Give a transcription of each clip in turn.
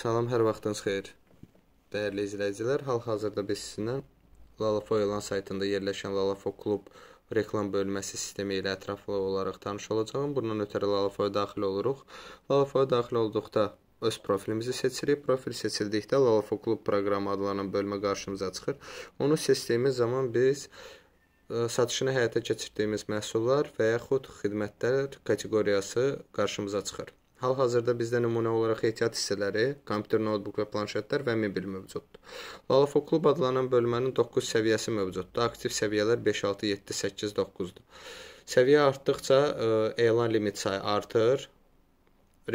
Salam, hər vaxtınız xeyir. Dəyərli izləyicilər, hal-hazırda biz sizinlə Lalafo elan saytında yerləşən Lalafo klub reklam bölməsi sistemi ilə ətraflı olaraq tanış olacağam. Bundan ötəri Lalafoya daxil oluruq. Lalafoya daxil olduqda öz profilimizi seçirik. Profil seçildikdə Lalafo klub proqramı adlanan bölmə qarşımıza çıxır. Onu seçdiyimiz zaman biz e, satışını həyata keçirdiyimiz məhsullar və yaxud xidmətlər kateqoriyası qarşımıza çıxır. Hal-hazırda bizdə nümunə olaraq ehtiyat hissələri, kompüter, notebook və planşetlər və mebel mövcuddur. Lalafo klub adlanan bölmənin 9 səviyyəsi mövcuddur. Aktiv səviyyələr 5, 6, 7, 8, 9-dur. Səviyyə artdıqca ə, e, elan limit sayı artır,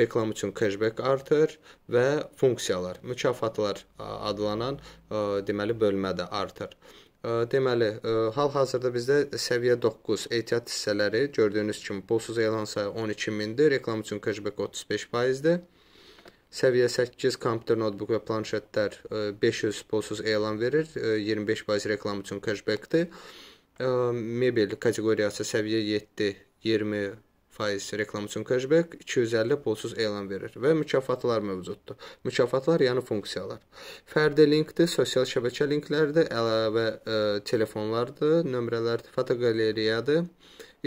reklam üçün cashback artır və funksiyalar, mükafatlar e, adlanan ə, e, deməli bölmə də artır. Deməli, hal-hazırda bizdə səviyyə 9 ehtiyat hissələri gördüyünüz kimi pulsuz elan sayı 12000-dir, reklam üçün cashback 35%-dir. Səviyyə 8 kompüter, notebook və planşetlər 500 pulsuz elan verir, 25% reklam üçün cashbackdir. Mebel kateqoriyası səviyyə 7 20 faiz reklam üçün cashback, 250 pulsuz elan verir və mükafatlar mövcuddur. Mükafatlar yəni funksiyalar. Fərdi linkdir, sosial şəbəkə linkləridir, əlavə ə, e, telefonlardır, nömrələrdir, fotoqaleriyadır,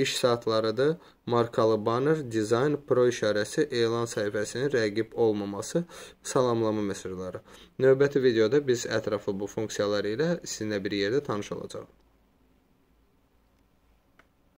iş saatlarıdır, markalı banner, dizayn, pro işarəsi, elan səhifəsinin rəqib olmaması, salamlama mesajları. Növbəti videoda biz ətraflı bu funksiyalar ilə sizinlə bir yerdə tanış olacağıq.